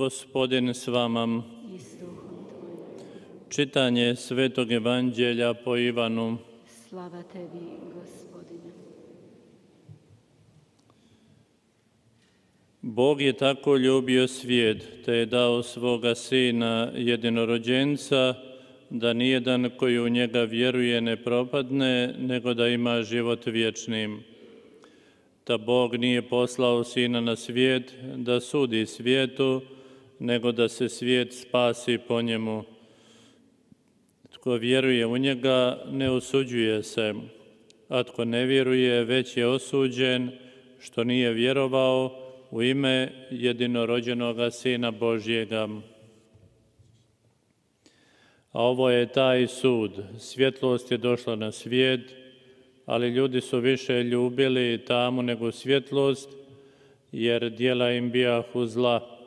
Gospodin s vama. Čitanje Svetog Evanđelja po Ivanu. Slava tebi, Gospodine. Bog je tako ljubio svijet, te je dao svoga sina jedinorođenca, da nijedan koji u njega vjeruje ne propadne, nego da ima život vječnim. Da Bog nije poslao sina na svijet, da sudi svijetu, nego da se svijet spasi po njemu. Tko vjeruje u njega, ne osuđuje se, a tko ne vjeruje, već je osuđen, što nije vjerovao u ime jedinorođenoga Sina Božjega. A ovo je taj sud. Svjetlost je došla na svijet, ali ljudi su više ljubili tamu nego svjetlost, jer dijela im bijahu zla.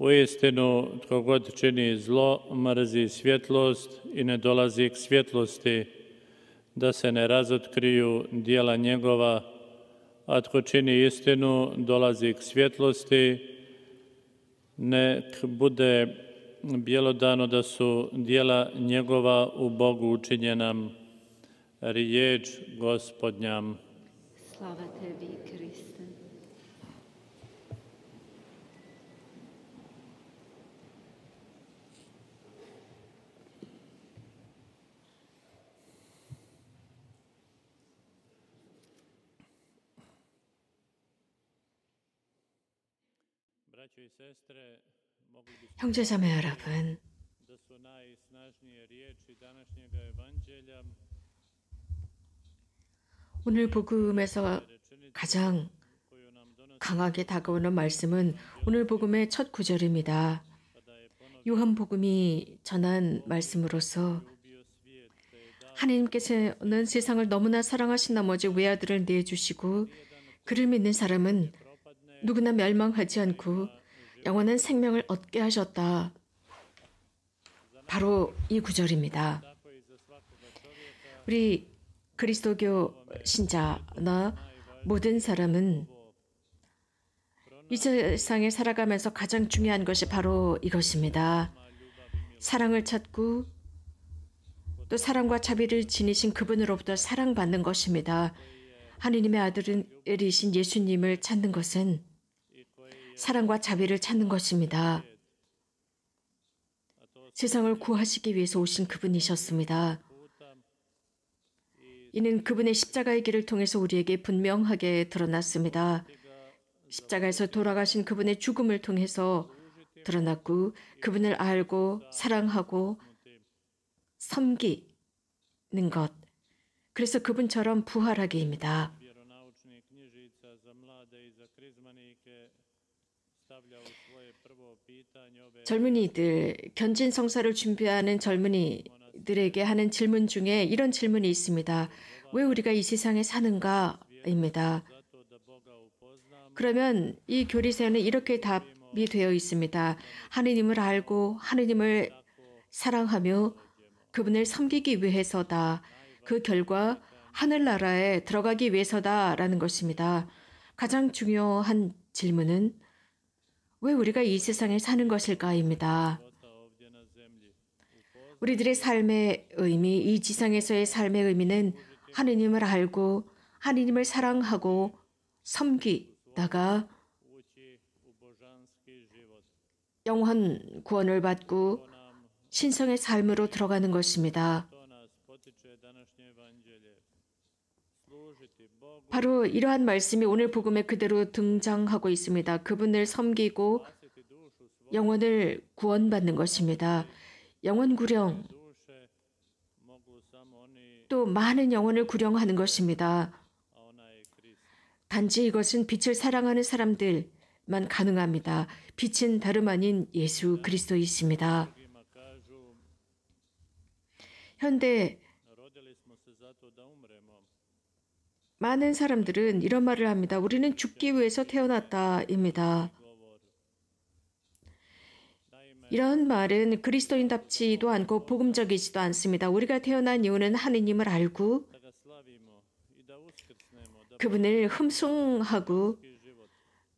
Uistinu, tko god čini zlo, mrzi svjetlost i ne dolazi k svjetlosti, da se ne razotkriju dijela njegova, a tko čini istinu, dolazi k svjetlosti, nek bude bjelodano da su dijela njegova u Bogu učinjena riječ gospodnjam. Slava tebi, Krist. 형제 자매 여러분, 오늘 복음에서 가장 강하게 다가오는 말씀은 오늘 복음의 첫 구절입니다. 요한 복음이 전한 말씀으로서 하나님께서는 세상을 너무나 사랑하신 나머지 외아들을 내주시고 그를 믿는 사람은 누구나 멸망하지 않고 영원한 생명을 얻게 하셨다. 바로 이 구절입니다. 우리 그리스도교 신자나 모든 사람은 이 세상에 살아가면서 가장 중요한 것이 바로 이것입니다. 사랑을 찾고 또 사랑과 자비를 지니신 그분으로부터 사랑받는 것입니다. 하느님의 아들이신 예수님을 찾는 것은 사랑과 자비를 찾는 것입니다. 세상을 구하시기 위해서 오신 그분이셨습니다. 이는 그분의 십자가의 길을 통해서 우리에게 분명하게 드러났습니다. 십자가에서 돌아가신 그분의 죽음을 통해서 드러났고 그분을 알고 사랑하고 섬기는 것. 그래서 그분처럼 부활하기입니다. 젊은이들, 견진 성사를 준비하는 젊은이들에게 하는 질문 중에 이런 질문이 있습니다. 왜 우리가 이 세상에 사는가입니다. 그러면 이 교리서에는 이렇게 답이 되어 있습니다. 하느님을 알고 하느님을 사랑하며 그분을 섬기기 위해서다. 그 결과 하늘나라에 들어가기 위해서다라는 것입니다. 가장 중요한 질문은 왜 우리가 이 세상에 사는 것일까입니다. 우리들의 삶의 의미, 이 지상에서의 삶의 의미는 하느님을 알고 하느님을 사랑하고 섬기다가 영원 구원을 받고 신성의 삶으로 들어가는 것입니다. 바로 이러한 말씀이 오늘 복음에 그대로 등장하고 있습니다. 그분을 섬기고 영혼을 구원받는 것입니다. 영혼 구령 또 많은 영혼을 구령하는 것입니다. 단지 이것은 빛을 사랑하는 사람들만 가능합니다. 빛은 다름 아닌 예수 그리스도이십니다. 현대 많은 사람들은 이런 말을 합니다. 우리는 죽기 위해서 태어났다입니다. 이런 말은 그리스도인답지도 않고 복음적이지도 않습니다. 우리가 태어난 이유는 하느님을 알고 그분을 흠숭하고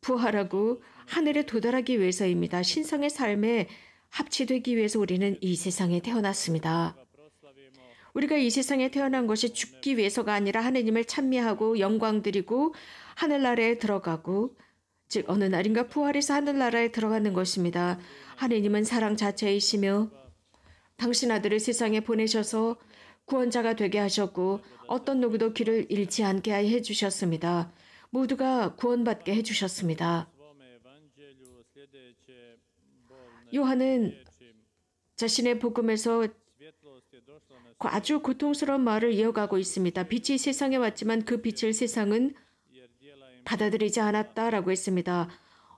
부활하고 하늘에 도달하기 위해서입니다. 신성의 삶에 합치되기 위해서 우리는 이 세상에 태어났습니다. 우리가 이 세상에 태어난 것이 죽기 위해서가 아니라 하느님을 찬미하고 영광 드리고 하늘나라에 들어가고 즉 어느 날인가 부활해서 하늘나라에 들어가는 것입니다. 하느님은 사랑 자체이시며 당신 아들을 세상에 보내셔서 구원자가 되게 하셨고 어떤 누구도 길을 잃지 않게 해주셨습니다. 모두가 구원받게 해주셨습니다. 요한은 자신의 복음에서 그 아주 고통스러운 말을 이어가고 있습니다. 빛이 세상에 왔지만 그 빛을 세상은 받아들이지 않았다라고 했습니다.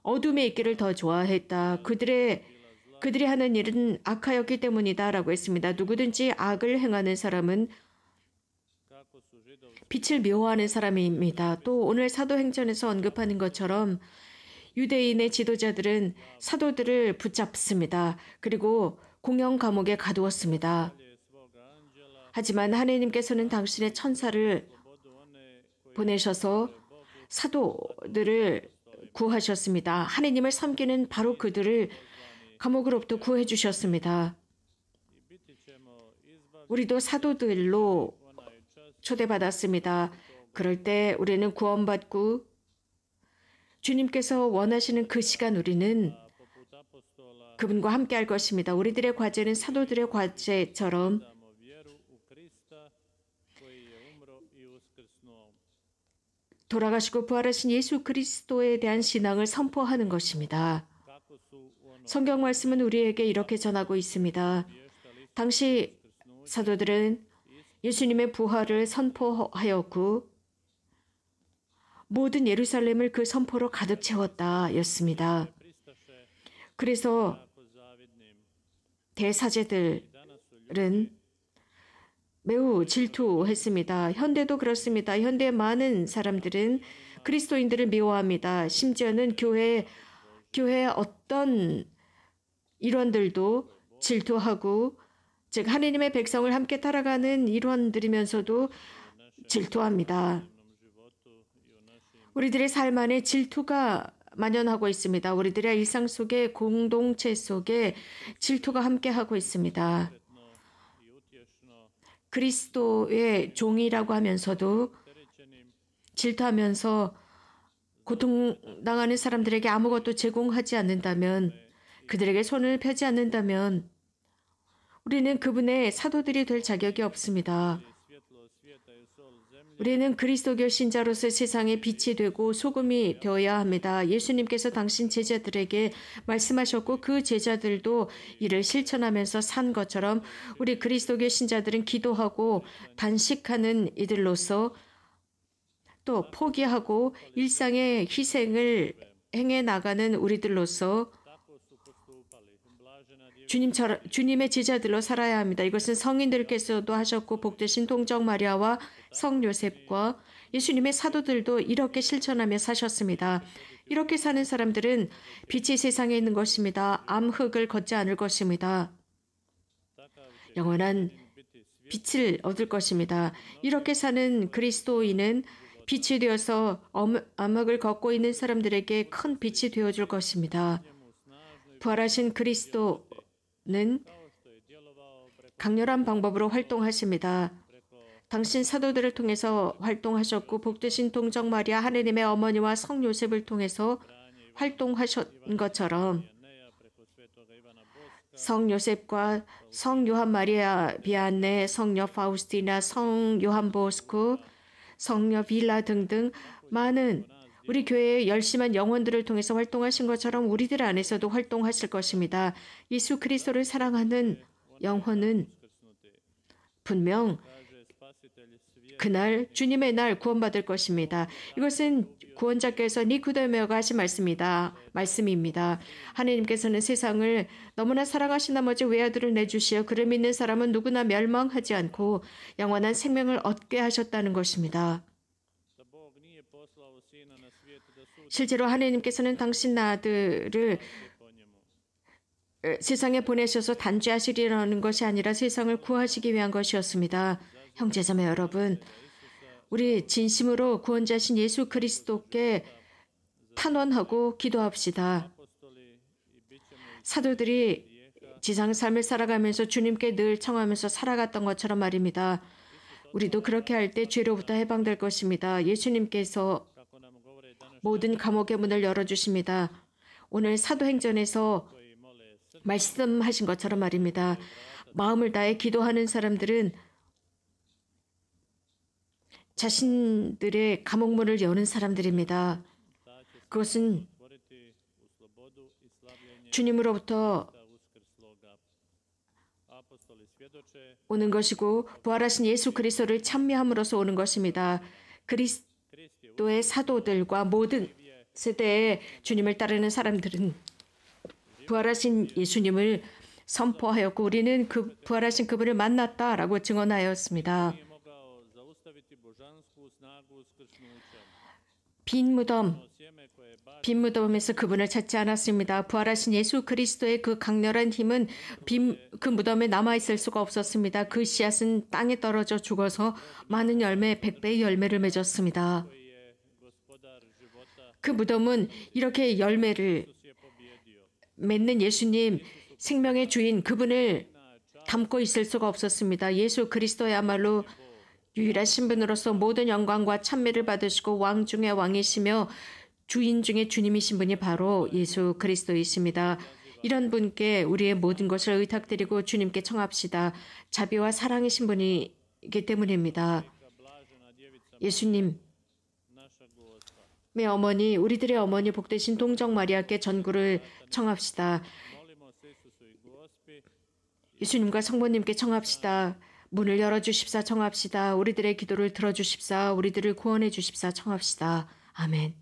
어둠에 있기를 더 좋아했다. 그들의 그들이 하는 일은 악하였기 때문이다라고 했습니다. 누구든지 악을 행하는 사람은 빛을 미워하는 사람입니다. 또 오늘 사도행전에서 언급하는 것처럼 유대인의 지도자들은 사도들을 붙잡습니다. 그리고 공영 감옥에 가두었습니다. 하지만 하느님께서는 당신의 천사를 보내셔서 사도들을 구하셨습니다. 하느님을 섬기는 바로 그들을 감옥으로부터 구해 주셨습니다. 우리도 사도들로 초대받았습니다. 그럴 때 우리는 구원받고 주님께서 원하시는 그 시간 우리는 그분과 함께 할 것입니다. 우리들의 과제는 사도들의 과제처럼 돌아가시고 부활하신 예수 그리스도에 대한 신앙을 선포하는 것입니다. 성경 말씀은 우리에게 이렇게 전하고 있습니다. 당시 사도들은 예수님의 부활을 선포하였고 모든 예루살렘을 그 선포로 가득 채웠다 였습니다. 그래서 대사제들은 매우 질투했습니다. 현대도 그렇습니다. 현대 많은 사람들은 그리스도인들을 미워합니다. 심지어는 교회 교회 어떤 일원들도 질투하고 즉 하느님의 백성을 함께 따라가는 일원들이면서도 질투합니다. 우리들의 삶 안에 질투가 만연하고 있습니다. 우리들의 일상 속에 공동체 속에 질투가 함께하고 있습니다. 그리스도의 종이라고 하면서도 질투하면서 고통당하는 사람들에게 아무것도 제공하지 않는다면 그들에게 손을 펴지 않는다면 우리는 그분의 사도들이 될 자격이 없습니다. 우리는 그리스도교 신자로서 세상의 빛이 되고 소금이 되어야 합니다. 예수님께서 당신 제자들에게 말씀하셨고 그 제자들도 이를 실천하면서 산 것처럼 우리 그리스도교 신자들은 기도하고 단식하는 이들로서 또 포기하고 일상의 희생을 행해 나가는 우리들로서 주님처럼 주님의 제자들로 살아야 합니다. 이것은 성인들께서도 하셨고 복되신 동정 마리아와 성 요셉과 예수님의 사도들도 이렇게 실천하며 사셨습니다. 이렇게 사는 사람들은 빛이 세상에 있는 것입니다. 암흑을 걷지 않을 것입니다. 영원한 빛을 얻을 것입니다. 이렇게 사는 그리스도인은 빛이 되어서 암흑을 걷고 있는 사람들에게 큰 빛이 되어줄 것입니다. 부활하신 그리스도 는 강렬한 방법으로 활동하십니다. 당신 사도들을 통해서 활동하셨고 복되신 동정 마리아 하느님의 어머니와 성 요셉을 통해서 활동하셨던 것처럼 성 요셉과 성 요한 마리아 비안네, 성녀 파우스티나, 성 요한 보스코, 성녀 빌라 등등 많은 우리 예. 교회의 열심한 영혼들을 통해서 활동하신 것처럼 우리들 안에서도 활동하실 것입니다. 예수 그리스도를 사랑하는 예, 영혼은 분명 그날 주님의 날 구원받을 것입니다. 이것은 구원자께서 니코데모가 네 하신 말씀이다. 말씀입니다. 하나님께서는 세상을 너무나 사랑하신 나머지 외아들을 내주시어 그를 믿는 사람은 누구나 멸망하지 않고 영원한 생명을 얻게 하셨다는 것입니다. 실제로 하느님께서는 당신 나들을 세상에 보내셔서 단죄하시리라는 것이 아니라 세상을 구하시기 위한 것이었습니다. 형제자매 여러분, 우리 진심으로 구원자신 예수 그리스도께 탄원하고 기도합시다. 사도들이 지상 삶을 살아가면서 주님께 늘 청하면서 살아갔던 것처럼 말입니다. 우리도 그렇게 할 때 죄로부터 해방될 것입니다. 예수님께서 모든 감옥의 문을 열어주십니다. 오늘 사도행전에서 말씀하신 것처럼 말입니다. 마음을 다해 기도하는 사람들은 자신들의 감옥문을 여는 사람들입니다. 그것은 주님으로부터 오는 것이고 부활하신 예수 그리스도를 찬미함으로써 오는 것입니다. 그리스도의 사도들과 모든 세대의 주님을 따르는 사람들은 부활하신 예수님을 선포하였고 우리는 그 부활하신 그분을 만났다라고 증언하였습니다. 빈 무덤, 빈 무덤에서 그분을 찾지 않았습니다. 부활하신 예수 그리스도의 그 강렬한 힘은 빈, 그 무덤에 남아있을 수가 없었습니다. 그 씨앗은 땅에 떨어져 죽어서 많은 열매, 1배의 열매를 맺었습니다. 그 무덤은 이렇게 열매를 맺는 예수님, 생명의 주인 그분을 담고 있을 수가 없었습니다. 예수 그리스도야말로 유일한 신분으로서 모든 영광과 찬미를 받으시고 왕 중의 왕이시며 주인 중의 주님이신 분이 바로 예수 그리스도이십니다. 이런 분께 우리의 모든 것을 의탁드리고 주님께 청합시다. 자비와 사랑이신 분이기 때문입니다. 예수님, 매 어머니, 우리들의 어머니 복되신 동정 마리아께 전구를 청합시다. 예수님과 성모님께 청합시다. 문을 열어 주십사 청합시다. 우리들의 기도를 들어 주십사. 우리들을 구원해 주십사 청합시다. 아멘.